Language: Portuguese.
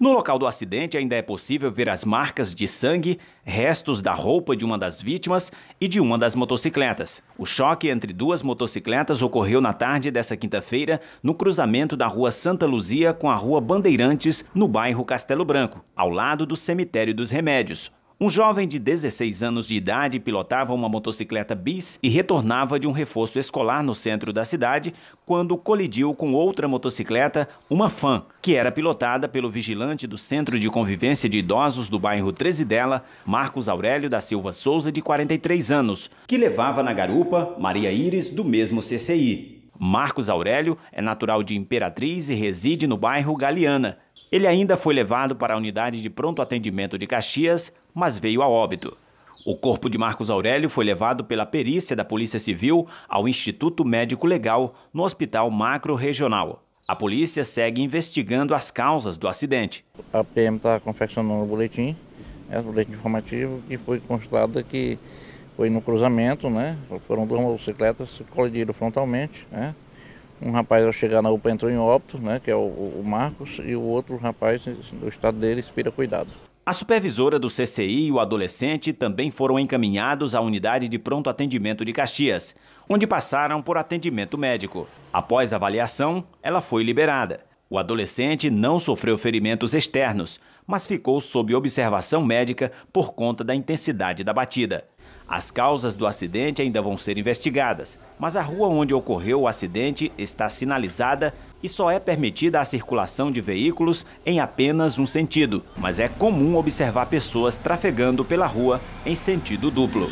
No local do acidente ainda é possível ver as marcas de sangue, restos da roupa de uma das vítimas e de uma das motocicletas. O choque entre duas motocicletas ocorreu na tarde dessa quinta-feira no cruzamento da Rua Santa Luzia com a Rua Bandeirantes, no bairro Castelo Branco, ao lado do Cemitério dos Remédios, um jovem de 16 anos de idade pilotava uma motocicleta bis e retornava de um reforço escolar no centro da cidade quando colidiu com outra motocicleta, uma Fan, que era pilotada pelo vigilante do Centro de Convivência de Idosos do bairro Trezidela, Marcos Aurélio da Silva Souza, de 43 anos, que levava na garupa Maria Iris, do mesmo CCI. Marcos Aurélio é natural de Imperatriz e reside no bairro Galeana. Ele ainda foi levado para a unidade de pronto atendimento de Caxias, mas veio a óbito. O corpo de Marcos Aurélio foi levado pela perícia da Polícia Civil ao Instituto Médico Legal no Hospital Macro Regional. A polícia segue investigando as causas do acidente. A PM está confeccionando o boletim, é o boletim informativo, que foi constatado que foi no cruzamento, né? Foram duas motocicletas se colidiram frontalmente, né? Um rapaz ao chegar na UPA entrou em óbito, né, que é o, o Marcos, e o outro rapaz, o estado dele, inspira cuidado. A supervisora do CCI e o adolescente também foram encaminhados à unidade de pronto atendimento de Caxias, onde passaram por atendimento médico. Após avaliação, ela foi liberada. O adolescente não sofreu ferimentos externos, mas ficou sob observação médica por conta da intensidade da batida. As causas do acidente ainda vão ser investigadas, mas a rua onde ocorreu o acidente está sinalizada e só é permitida a circulação de veículos em apenas um sentido, mas é comum observar pessoas trafegando pela rua em sentido duplo.